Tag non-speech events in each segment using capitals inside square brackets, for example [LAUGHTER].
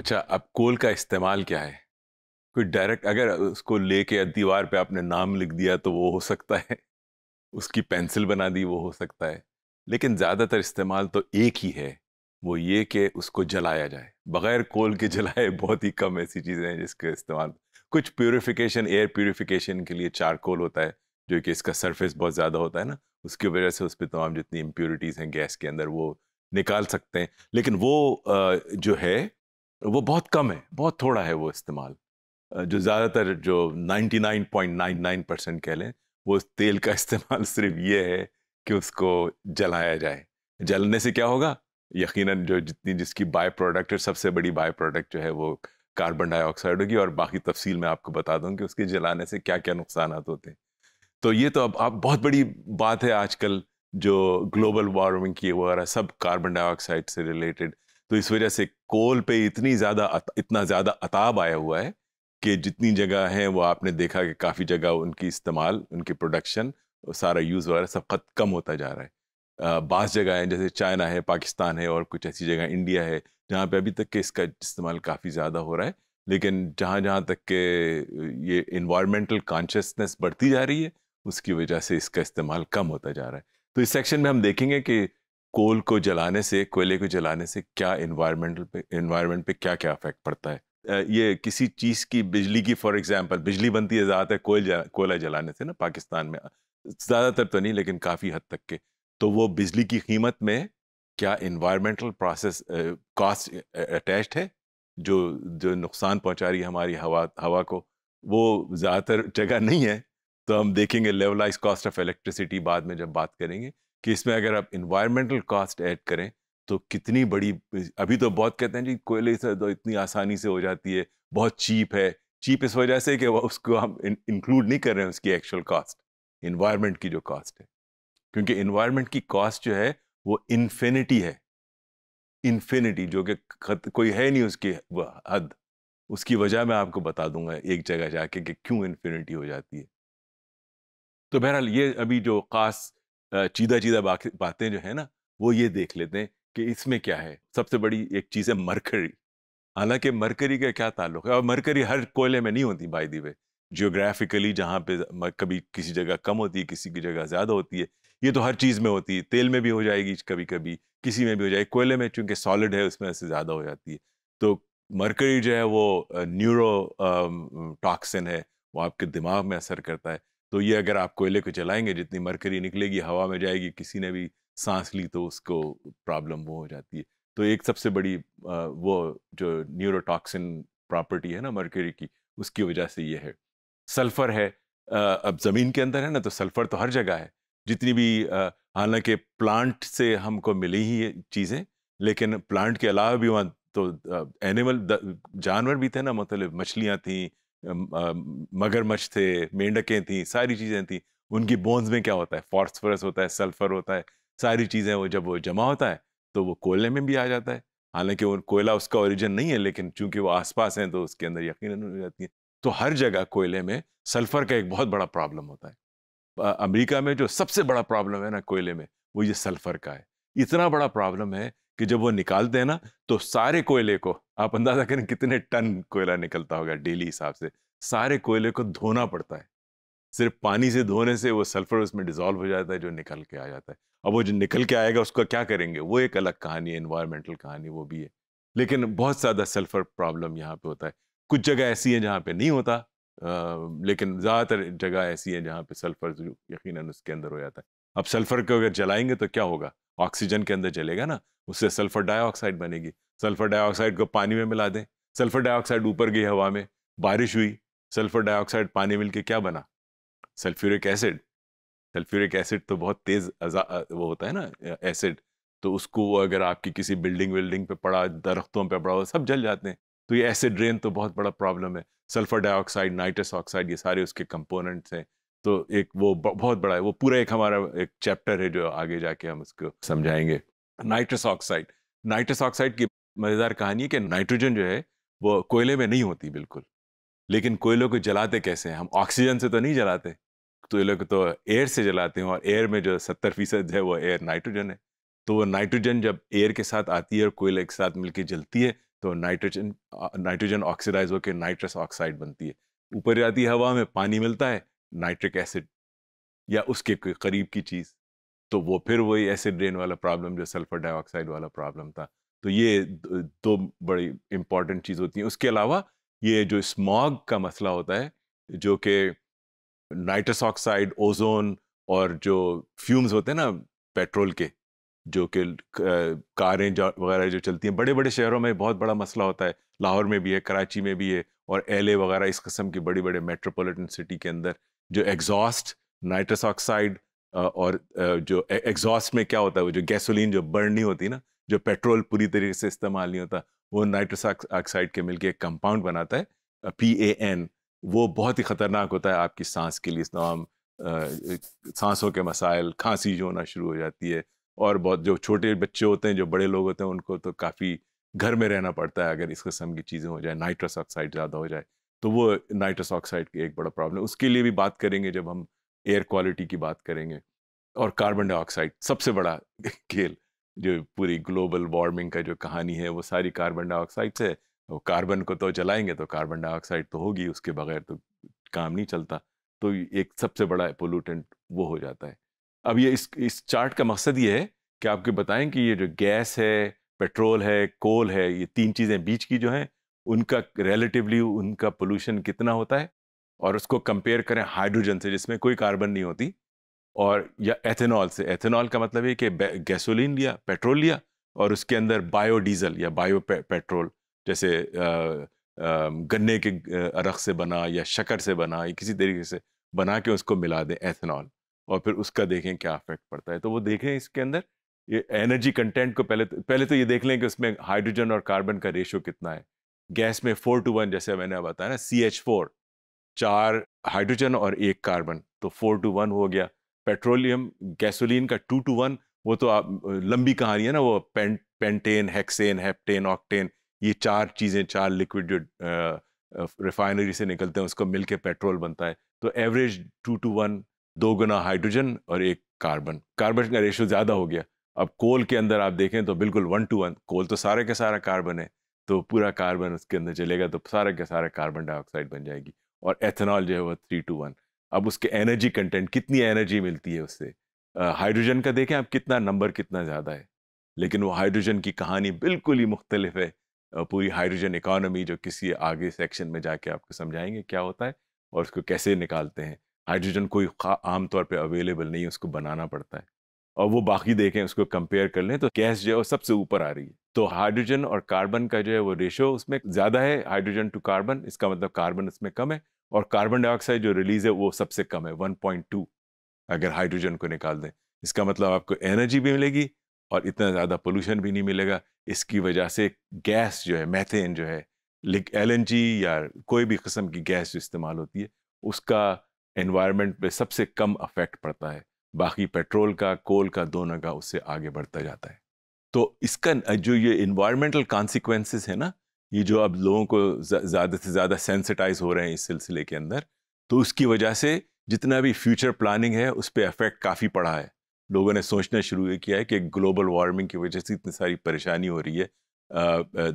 अच्छा अब कोल का इस्तेमाल क्या है कोई डायरेक्ट अगर उसको लेके दीवार पे आपने नाम लिख दिया तो वो हो सकता है उसकी पेंसिल बना दी वो हो सकता है लेकिन ज़्यादातर इस्तेमाल तो एक ही है वो ये कि उसको जलाया जाए बग़ैर कोल के जलाए बहुत ही कम ऐसी चीज़ें हैं जिसके इस्तेमाल कुछ प्योरीफिकेशन एयर प्योरीफिकेशन के लिए चारकोल होता है जो कि इसका सरफेस बहुत ज़्यादा होता है ना उसकी वजह से उस पर तमाम जितनी इम्प्योरिटीज़ हैं गैस के अंदर वो निकाल सकते हैं लेकिन वो जो है वो बहुत कम है बहुत थोड़ा है वो इस्तेमाल जो ज़्यादातर जो 99.99 परसेंट कह लें वो तेल का [LAUGHS] इस्तेमाल सिर्फ ये है कि उसको जलाया जाए जलने से क्या होगा यकीनन जो जितनी जिसकी बाय प्रोडक्ट है सबसे बड़ी बाय प्रोडक्ट जो है वो कार्बन डाइऑक्साइड होगी और बाकी तफसील मैं आपको बता दूँ कि उसके जलाने से क्या क्या नुकसान होते हैं तो ये तो अब आप बहुत बड़ी बात है आजकल जो ग्लोबल वार्मिंग की वगैरह सब कार्बन डाइऑक्साइड से रिलेटेड तो इस वजह से कोल पे इतनी ज़्यादा इतना ज़्यादा अताब आया हुआ है कि जितनी जगह हैं वो आपने देखा कि काफ़ी जगह उनकी इस्तेमाल उनकी प्रोडक्शन सारा यूज़ वगैरह सब खत कम होता जा रहा है बास जगह हैं जैसे चाइना है पाकिस्तान है और कुछ ऐसी जगह इंडिया है जहाँ पे अभी तक के इसका इस्तेमाल काफ़ी ज़्यादा हो रहा है लेकिन जहाँ जहाँ तक के ये इन्वायरमेंटल कॉन्शियसनेस बढ़ती जा रही है उसकी वजह से इसका इस्तेमाल कम होता जा रहा है तो इस सेक्शन में हम देखेंगे कि कोल को जलाने से कोयले को जलाने से क्या इन्वायरमेंटल पे इन्वायरमेंट पे क्या क्या अफेक्ट पड़ता है ये किसी चीज़ की बिजली की फॉर एग्जांपल बिजली बनती है ज़्यादातर कोयल कोयला जलाने से ना पाकिस्तान में ज़्यादातर तो नहीं लेकिन काफ़ी हद तक के तो वो बिजली की कीमत में क्या इन्वायरमेंटल प्रोसेस कॉस्ट अटैच्ड है जो जो नुकसान पहुंचा रही है हमारी हवा हवा को वो ज़्यादातर जगह नहीं है तो हम देखेंगे लेवलाइज कॉस्ट ऑफ इलेक्ट्रिसिटी बाद में जब बात करेंगे कि इसमें अगर आप इन्वायरमेंटल कॉस्ट ऐड करें तो कितनी बड़ी अभी तो बहुत कहते हैं जी कोयले से तो इतनी आसानी से हो जाती है बहुत चीप है चीप इस वजह से कि वह उसको हम इंक्लूड नहीं कर रहे हैं उसकी एक्चुअल कॉस्ट इन्वायरमेंट की जो कॉस्ट है क्योंकि इन्वायरमेंट की कॉस्ट जो है वो इन्फिनिटी है इन्फिनिटी जो कि कोई है नहीं उसकी हद उसकी वजह मैं आपको बता दूंगा एक जगह जाके कि क्यों इन्फिनिटी हो जाती है तो बहरहाल ये अभी जो खास चीदा चीदा बातें जो है ना वो ये देख लेते हैं कि इसमें क्या है सबसे बड़ी एक चीज़ है मरकरी हालांकि मरकरी का क्या ताल्लुक है और मरकरी हर कोयले में नहीं होती बाई दीवे जियोग्राफिकली जहाँ पे कभी किसी जगह कम होती है किसी की जगह ज़्यादा होती है ये तो हर चीज़ में होती है तेल में भी हो जाएगी कभी कभी किसी में भी हो जाएगी कोयले में चूँकि सॉलिड है उसमें ऐसे ज़्यादा हो जाती है तो मरकरी जो है वो न्यूरो टॉक्सिन है वो आपके दिमाग में असर करता है तो ये अगर आप कोयले को जलाएंगे जितनी मरकरी निकलेगी हवा में जाएगी किसी ने भी सांस ली तो उसको प्रॉब्लम वो हो जाती है तो एक सबसे बड़ी वो जो न्यूरोटॉक्सिन प्रॉपर्टी है ना मरकरी की उसकी वजह से ये है सल्फ़र है अब ज़मीन के अंदर है ना तो सल्फ़र तो हर जगह है जितनी भी हालांकि प्लांट से हमको मिली ही चीज़ें लेकिन प्लांट के अलावा भी वहाँ तो एनिमल जानवर भी थे ना मतलब मछलियाँ थी मगरमच्छ थे मेंढकें थी सारी चीज़ें थी उनकी बोन्स में क्या होता है फॉस्फोरस होता है सल्फर होता है सारी चीज़ें वो जब वो जमा होता है तो वो कोयले में भी आ जाता है हालांकि वो कोयला उसका ओरिजिन नहीं है लेकिन चूंकि वो आसपास हैं तो उसके अंदर यकीन हो जाती है तो हर जगह कोयले में सल्फर का एक बहुत बड़ा प्रॉब्लम होता है अमेरिका में जो सबसे बड़ा प्रॉब्लम है ना कोयले में वो ये सल्फर का है इतना बड़ा प्रॉब्लम है कि जब वो निकालते हैं ना तो सारे कोयले को आप अंदाजा करें कितने टन कोयला निकलता होगा डेली हिसाब से सारे कोयले को धोना पड़ता है सिर्फ पानी से धोने से वो सल्फर उसमें डिजोल्व हो जाता है जो निकल के आ जाता है अब वो जो निकल के आएगा उसका क्या करेंगे वो एक अलग कहानी है इन्वायरमेंटल कहानी वो भी है लेकिन बहुत ज़्यादा सल्फर प्रॉब्लम यहाँ पे होता है कुछ जगह ऐसी है जहाँ पे नहीं होता आ, लेकिन ज़्यादातर जगह ऐसी है जहाँ पे सल्फर यकीन उसके अंदर हो जाता है अब सल्फर को अगर जलाएंगे तो क्या होगा ऑक्सीजन के अंदर चलेगा ना उससे सल्फर डाइऑक्साइड बनेगी सल्फर डाइऑक्साइड को पानी में मिला दें सल्फर डाइऑक्साइड ऊपर गई हवा में बारिश हुई सल्फर डाइऑक्साइड पानी मिल के क्या बना सल्फ्यूरिक एसिड सल्फ्यूरिक एसिड तो बहुत तेज़ वो होता है ना एसिड तो उसको अगर आपकी किसी बिल्डिंग विल्डिंग पे पड़ा दरख्तों पे पड़ा सब जल जाते हैं तो ये एसिड रेन तो बहुत बड़ा प्रॉब्लम है सल्फर डाइऑक्साइड नाइट्रस ऑक्साइड ये सारे उसके कंपोनेंट्स हैं तो एक वो बहुत बड़ा है वो पूरा एक हमारा एक चैप्टर है जो आगे जाके हम उसको समझाएंगे नाइट्रस ऑक्साइड नाइट्रस ऑक्साइड की मज़ेदार कहानी है कि नाइट्रोजन जो है वो कोयले में नहीं होती बिल्कुल लेकिन कोयले को जलाते कैसे हैं हम ऑक्सीजन से तो नहीं जलाते कोयले को तो एयर से जलाते हैं और एयर में जो सत्तर फीसद है वो एयर नाइट्रोजन है तो वो नाइट्रोजन जब एयर के साथ आती है और कोयले के साथ मिलकर जलती है तो नाइट्रोजन नाइट्रोजन ऑक्सीडाइज होकर नाइट्रस ऑक्साइड बनती है ऊपर जाती हवा में पानी मिलता है नाइट्रिक एसिड या उसके करीब की चीज़ तो वो फिर वही एसिड रेन वाला प्रॉब्लम जो सल्फ़र डाइऑक्साइड वाला प्रॉब्लम था तो ये दो बड़ी इंपॉर्टेंट चीज़ होती हैं उसके अलावा ये जो स्मॉग का मसला होता है जो कि नाइट्रस ऑक्साइड ओजोन और जो फ्यूम्स होते हैं ना पेट्रोल के जो कि कारें वगैरह जो चलती हैं बड़े बड़े शहरों में बहुत बड़ा मसला होता है लाहौर में भी है कराची में भी है और एल वगैरह इस कस्म की बड़ी बड़े मेट्रोपॉलिटन सिटी के अंदर जो एग्जॉस्ट नाइट्रस ऑक्साइड और जो एग्जॉस्ट e-, में क्या होता है वो जो गैसोलीन जो बर्न नहीं होती ना जो पेट्रोल पूरी तरीके से इस्तेमाल नहीं होता वो नाइट्रस ऑक्साइड के मिलके एक कंपाउंड बनाता है पी ए एन वो बहुत ही ख़तरनाक होता है आपकी सांस के लिए तमाम सांसों के मसाइल खांसी जो होना शुरू हो जाती है और बहुत जो छोटे बच्चे होते हैं जो बड़े लोग होते हैं उनको तो काफ़ी घर में रहना पड़ता है अगर इस किस्म की चीज़ें हो जाए नाइट्रस ऑक्साइड ज़्यादा हो जाए तो वो नाइट्रस ऑक्साइड की एक बड़ा प्रॉब्लम उसके लिए भी बात करेंगे जब हम एयर क्वालिटी की बात करेंगे और कार्बन डाइऑक्साइड सबसे बड़ा [LAUGHS] खेल जो पूरी ग्लोबल वार्मिंग का जो कहानी है वो सारी कार्बन डाइऑक्साइड से तो कार्बन को तो जलाएंगे तो कार्बन डाइऑक्साइड तो होगी उसके बगैर तो काम नहीं चलता तो एक सबसे बड़ा पोलूटेंट वो हो जाता है अब ये इस इस चार्ट का मकसद ये है कि आपके बताएं कि ये जो गैस है पेट्रोल है कोल है ये तीन चीज़ें बीच की जो हैं उनका रिलेटिवली उनका पोल्यूशन कितना होता है और उसको कंपेयर करें हाइड्रोजन से जिसमें कोई कार्बन नहीं होती और या एथेनॉल से एथेनॉल का मतलब ये कि गैसोलीन लिया पेट्रोल लिया और उसके अंदर बायोडीजल या बायो पे, पेट्रोल जैसे गन्ने के रख से बना या शक्कर से बना या किसी तरीके से बना के उसको मिला दें एथेनॉल और फिर उसका देखें क्या इफेक्ट पड़ता है तो वो देखें इसके अंदर ये एनर्जी कंटेंट को पहले तो पहले तो ये देख लें कि उसमें हाइड्रोजन और कार्बन का रेशो कितना है गैस में फोर टू वन जैसे मैंने बताया ना सी एच फोर चार हाइड्रोजन और एक कार्बन तो फोर टू वन हो गया पेट्रोलियम गैसोलीन का टू टू वन वो तो आप लंबी कहानी है ना वो पें, पेंटेन हेक्सेन हेप्टेन ऑक्टेन ये चार चीज़ें चार लिक्विड जो रिफाइनरी से निकलते हैं उसको मिल के पेट्रोल बनता है तो एवरेज टू टू वन दो गुना हाइड्रोजन और एक कार्बन कार्बन का रेशो ज़्यादा हो गया अब कोल के अंदर आप देखें तो बिल्कुल वन टू वन कोल तो सारे के सारा कार्बन है तो पूरा कार्बन उसके अंदर चलेगा तो सारा का सारा कार्बन डाइऑक्साइड बन जाएगी और एथेनॉल जो है वो थ्री टू वन अब उसके एनर्जी कंटेंट कितनी एनर्जी मिलती है उससे हाइड्रोजन का देखें आप कितना नंबर कितना ज़्यादा है लेकिन वो हाइड्रोजन की कहानी बिल्कुल ही मुख्तलिफ है पूरी हाइड्रोजन इकानमी जो किसी आगे सेक्शन में जाके आपको समझाएंगे क्या होता है और उसको कैसे निकालते हैं हाइड्रोजन कोई आमतौर पर अवेलेबल नहीं है उसको बनाना पड़ता है और वो बाकी देखें उसको कंपेयर कर लें तो गैस जो है वो सबसे ऊपर आ रही है तो हाइड्रोजन और कार्बन का जो है वो रेशो उसमें ज़्यादा है हाइड्रोजन टू कार्बन इसका मतलब कार्बन इसमें कम है और कार्बन डाइऑक्साइड जो रिलीज है वो सबसे कम है वन अगर हाइड्रोजन को निकाल दें इसका मतलब आपको एनर्जी भी मिलेगी और इतना ज़्यादा पोल्यूशन भी नहीं मिलेगा इसकी वजह से गैस जो है मैथेन जो है एल या कोई भी किस्म की गैस जो इस्तेमाल होती है उसका एनवायरनमेंट पे सबसे कम अफेक्ट पड़ता है बाकी पेट्रोल का कोल का दोनों का उससे आगे बढ़ता जाता है तो इसका जो ये इन्वायरमेंटल कॉन्सिक्वेंसेस है ना ये जो अब लोगों को ज़्यादा से ज़्यादा सेंसिटाइज हो रहे हैं इस सिलसिले के अंदर तो उसकी वजह से जितना भी फ्यूचर प्लानिंग है उस पर अफेक्ट काफ़ी पड़ा है लोगों ने सोचना शुरू किया है कि ग्लोबल वार्मिंग की वजह से इतनी सारी परेशानी हो रही है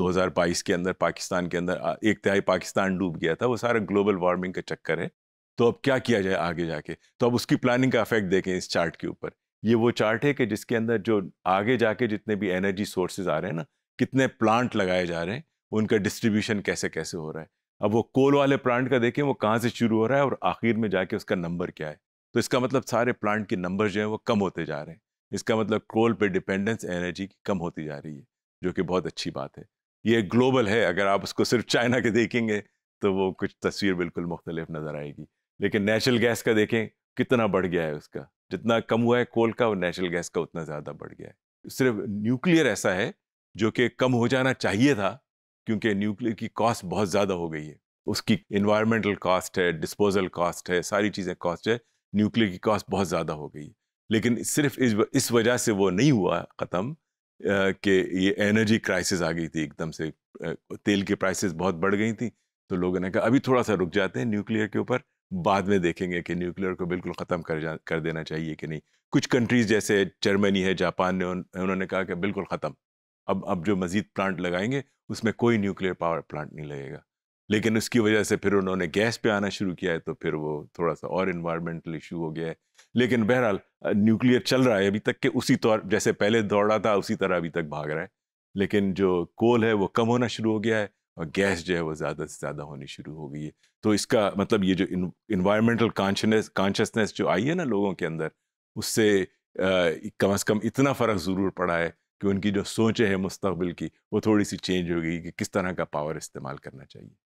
दो हज़ार बाईस के अंदर पाकिस्तान के अंदर एक तिहाई पाकिस्तान डूब गया था वो सारा ग्लोबल वार्मिंग का चक्कर है तो अब क्या किया जाए आगे जाके तो अब उसकी प्लानिंग का अफेक्ट देखें इस चार्ट के ऊपर ये वो चार्ट है कि जिसके अंदर जो आगे जाके जितने भी एनर्जी सोर्सेज आ रहे हैं ना कितने प्लांट लगाए जा रहे हैं उनका डिस्ट्रीब्यूशन कैसे कैसे हो रहा है अब वो कोल वाले प्लांट का देखें वो कहाँ से शुरू हो रहा है और आखिर में जाके उसका नंबर क्या है तो इसका मतलब सारे प्लांट के नंबर जो है वो कम होते जा रहे हैं इसका मतलब कोल पे डिपेंडेंस एनर्जी की कम होती जा रही है जो कि बहुत अच्छी बात है ये ग्लोबल है अगर आप उसको सिर्फ चाइना के देखेंगे तो वो कुछ तस्वीर बिल्कुल मुख्तलिफ नज़र आएगी लेकिन नेचुरल गैस का देखें कितना बढ़ गया है उसका जितना कम हुआ है कोल का और नेचुरल गैस का उतना ज़्यादा बढ़ गया है सिर्फ न्यूक्लियर ऐसा है जो कि कम हो जाना चाहिए था क्योंकि न्यूक्लियर की कॉस्ट बहुत ज़्यादा हो गई है उसकी इन्वायरमेंटल कॉस्ट है डिस्पोजल कॉस्ट है सारी चीज़ें कॉस्ट है न्यूक्लियर की कॉस्ट बहुत ज़्यादा हो गई है लेकिन सिर्फ इस इस वजह से वो नहीं हुआ ख़त्म कि ये एनर्जी क्राइसिस आ गई थी एकदम से तेल की प्राइसेस बहुत बढ़ गई थी तो लोगों ने कहा अभी थोड़ा सा रुक जाते हैं न्यूक्लियर के ऊपर बाद में देखेंगे कि न्यूक्लियर को बिल्कुल ख़त्म कर कर देना चाहिए कि नहीं कुछ कंट्रीज़ जैसे जर्मनी है जापान ने उन, उन्होंने कहा कि बिल्कुल ख़त्म अब अब जो मज़ीद प्लांट लगाएंगे उसमें कोई न्यूक्लियर पावर प्लांट नहीं लगेगा लेकिन उसकी वजह से फिर उन्होंने गैस पे आना शुरू किया है तो फिर वो थोड़ा सा और इन्वायरमेंटल इशू हो गया है लेकिन बहरहाल न्यूक्लियर चल रहा है अभी तक के उसी तौर जैसे पहले दौड़ा था उसी तरह अभी तक भाग रहा है लेकिन जो कोल है वो कम होना शुरू हो गया है और गैस जो है वो ज़्यादा से ज़्यादा होनी शुरू हो गई है तो इसका मतलब ये जो इन्वायरमेंटल कॉन्शनेस कॉन्शसनेस जो आई है ना लोगों के अंदर उससे कम अज़ कम इतना फ़र्क ज़रूर पड़ा है कि उनकी जो सोचें हैं मुस्तबिल की वो थोड़ी सी चेंज हो गई कि किस तरह का पावर इस्तेमाल करना चाहिए